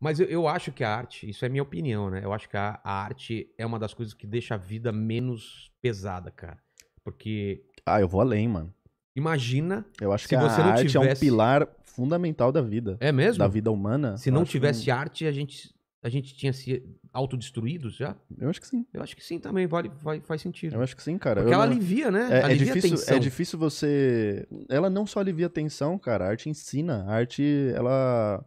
Mas eu, eu, acho que a arte, isso é minha opinião, né? Eu acho que a, a, arte é uma das coisas que deixa a vida menos pesada, cara. Porque. Ah, eu vou além, mano. Imagina. Eu acho que a arte tivesse... é um pilar fundamental da vida. É mesmo? Da vida humana. Se não tivesse que... arte, a gente, a gente tinha se autodestruído já? Eu acho que sim. Eu acho que sim também, vale, vai, faz sentido. Eu acho que sim, cara. Porque eu ela não... alivia, né? É, é alivia é difícil, tensão. É difícil você. Ela não só alivia a tensão, cara. A arte ensina. A arte, ela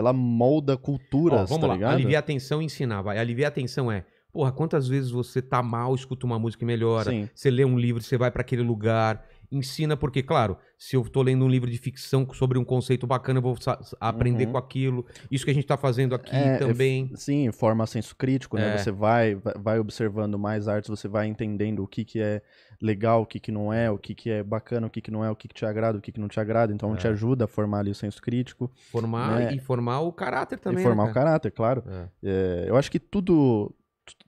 ela molda culturas, Ó, vamos tá lá. ligado? Aliviar a tensão e é ensinar, vai. Aliviar a tensão é, porra, quantas vezes você tá mal, escuta uma música e melhora. Sim. Você lê um livro, você vai para aquele lugar ensina, porque, claro, se eu estou lendo um livro de ficção sobre um conceito bacana, eu vou aprender uhum. com aquilo. Isso que a gente está fazendo aqui é, também. Sim, forma senso crítico, né? É. Você vai, vai observando mais artes, você vai entendendo o que, que é legal, o que, que não é, o que, que é bacana, o que, que não é, o que, que te agrada, o que, que não te agrada. Então, é. te ajuda a formar ali o senso crítico. Formar né? e formar o caráter também. E né, formar né, o caráter, claro. É. É, eu acho que tudo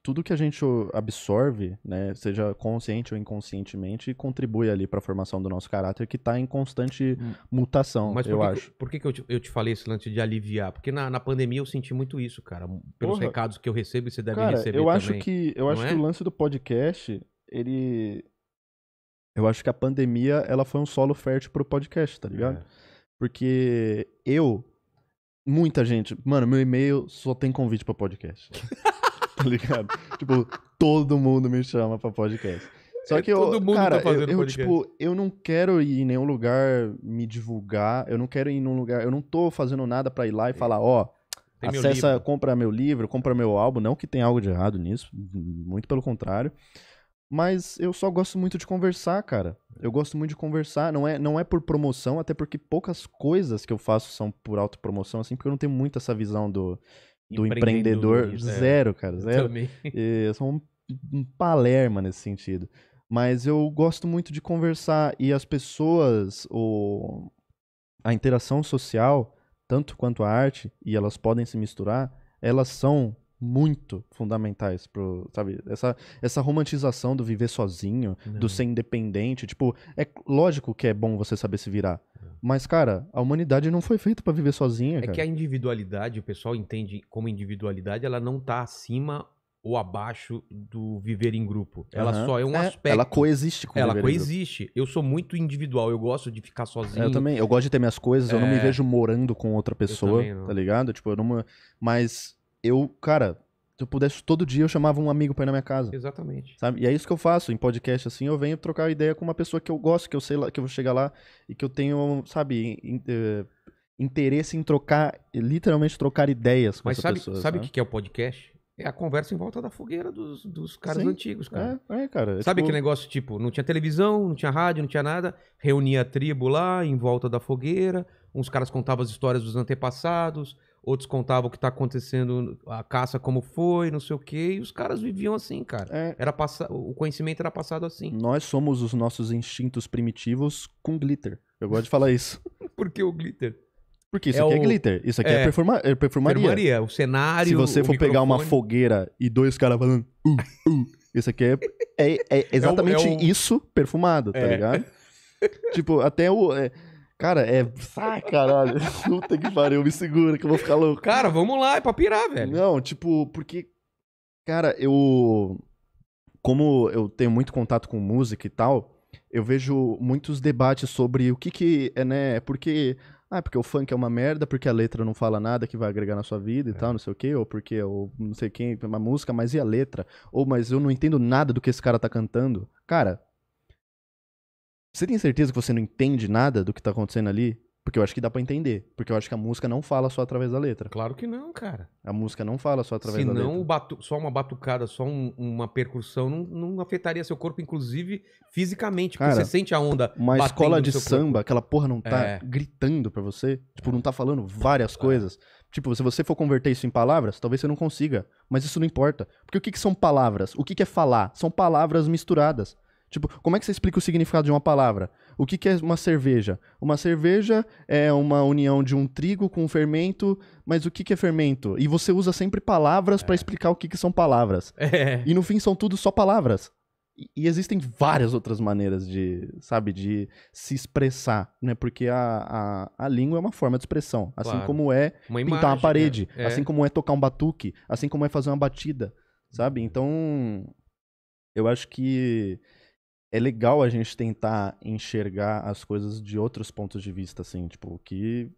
tudo que a gente absorve, né, seja consciente ou inconscientemente, contribui ali para a formação do nosso caráter que está em constante hum. mutação, Mas eu que, acho. Por que, que eu, te, eu te falei esse lance de aliviar? Porque na, na pandemia eu senti muito isso, cara. Hum, pelos Porra. recados que eu recebo você deve cara, receber eu também. acho que Eu acho é? que o lance do podcast, ele... Eu acho que a pandemia, ela foi um solo fértil pro podcast, tá ligado? É. Porque eu, muita gente... Mano, meu e-mail só tem convite para podcast. tá ligado? tipo, todo mundo me chama pra podcast. Só é, que é, todo tá eu, mundo cara, tá fazendo eu, eu tipo, eu não quero ir em nenhum lugar me divulgar, eu não quero ir em nenhum lugar, eu não tô fazendo nada pra ir lá e falar, ó, oh, acessa, meu compra meu livro, compra meu álbum, não que tem algo de errado nisso, muito pelo contrário. Mas eu só gosto muito de conversar, cara. Eu gosto muito de conversar, não é, não é por promoção, até porque poucas coisas que eu faço são por autopromoção, assim, porque eu não tenho muito essa visão do do empreendedor. É. Zero, cara, zero. Também. É, eu sou um, um palerma nesse sentido. Mas eu gosto muito de conversar e as pessoas, o, a interação social, tanto quanto a arte, e elas podem se misturar, elas são muito fundamentais pro, sabe, essa, essa romantização do viver sozinho, Não. do ser independente, tipo, é lógico que é bom você saber se virar, é. mas, cara, a humanidade não foi feita para viver sozinha. É cara. que a individualidade, o pessoal entende como individualidade, ela não tá acima ou abaixo do viver em grupo. Ela uhum. só é um é, aspecto. Ela coexiste com Ela coexiste. Eu sou muito individual, eu gosto de ficar sozinho. É, eu também, eu gosto de ter minhas coisas, é... eu não me é. vejo morando com outra pessoa, tá ligado? Tipo, eu não mas eu, cara, se eu pudesse todo dia, eu chamava um amigo pra ir na minha casa. Exatamente. Sabe? E é isso que eu faço em podcast, assim, eu venho trocar ideia com uma pessoa que eu gosto, que eu sei lá, que eu vou chegar lá e que eu tenho, sabe, eh, interesse em trocar, literalmente trocar ideias com Mas essa sabe, pessoa. Mas sabe o que é o podcast? É a conversa em volta da fogueira dos, dos caras Sim, antigos, cara. É, é cara. É sabe tipo... negócio, tipo, não tinha televisão, não tinha rádio, não tinha nada, reunia a tribo lá em volta da fogueira, uns caras contavam as histórias dos antepassados, outros contavam o que tá acontecendo, a caça como foi, não sei o quê, e os caras viviam assim, cara. É. Era passa... O conhecimento era passado assim. Nós somos os nossos instintos primitivos com glitter. Eu gosto de falar isso. Por que o glitter? Porque isso é aqui é o... é glitter, isso aqui é, é, performa... é perfumaria. Perfumaria, o cenário. Se você for microfone... pegar uma fogueira e dois caras falando, uh, uh, isso aqui é, é, é, é exatamente o, é o... isso perfumado, tá ligado? tipo, até o Cara, é. Ai, caralho. Puta que pariu, me segura que eu vou ficar louco. Cara, vamos lá, é pra pirar, velho. Não, tipo, porque. Cara, eu. Como eu tenho muito contato com música e tal, eu vejo muitos debates sobre o que que é, né? É porque. Ah, porque o funk é uma merda, porque a letra não fala nada que vai agregar na sua vida e é. tal, não sei o quê, ou porque, ou não sei quem, uma música, mas e a letra? Ou, mas eu não entendo nada do que esse cara tá cantando. Cara, você tem certeza que você não entende nada do que tá acontecendo ali? Porque eu acho que dá para entender. Porque eu acho que a música não fala só através da letra. Claro que não, cara. A música não fala só através Senão, da letra. Se não, só uma batucada, só um, uma percussão não, não, afetaria seu corpo, inclusive fisicamente. Cara, porque você sente a onda. Uma escola de samba, corpo. aquela porra não tá é. gritando para você. Tipo, não tá falando várias é. coisas. Tipo, se você for converter isso em palavras, talvez você não consiga. Mas isso não importa. Porque o que, que são palavras? O que, que é falar? São palavras misturadas. Tipo, como é que você explica o significado de uma palavra? O que, que é uma cerveja? Uma cerveja é uma união de um trigo com um fermento, mas o que, que é fermento? E você usa sempre palavras é. para explicar o que, que são palavras. É. E no fim são tudo só palavras. E, e, existem várias outras maneiras de, sabe, de se expressar, né? Porque a, a, a língua é uma forma de expressão. Assim claro. como é uma pintar imagem, uma né? parede, né? é. assim como é tocar um batuque, assim como é fazer uma batida, sabe? Então, eu acho que é legal a gente tentar enxergar as coisas de outros pontos de vista, assim, tipo, que.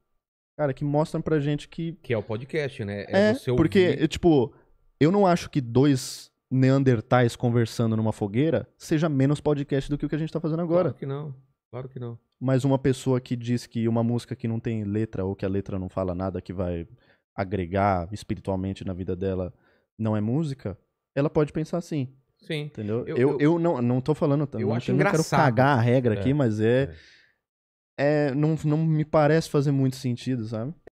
Cara, que mostram pra gente que. Que é o podcast, né? É, é porque, ouvir... tipo, eu não acho que dois neandertais conversando numa fogueira seja menos podcast do que o que a gente tá fazendo agora. Claro que não. Claro que não. Mas uma pessoa que diz que uma música que não tem letra ou que a letra não fala nada que vai agregar espiritualmente na vida dela não é música, ela pode pensar assim: Sim. Entendeu? Eu, eu, eu, eu não, não tô falando também. Tá? Eu não acho não quero cagar a regra é, aqui, mas é, é. é. não, não me parece fazer muito sentido, sabe?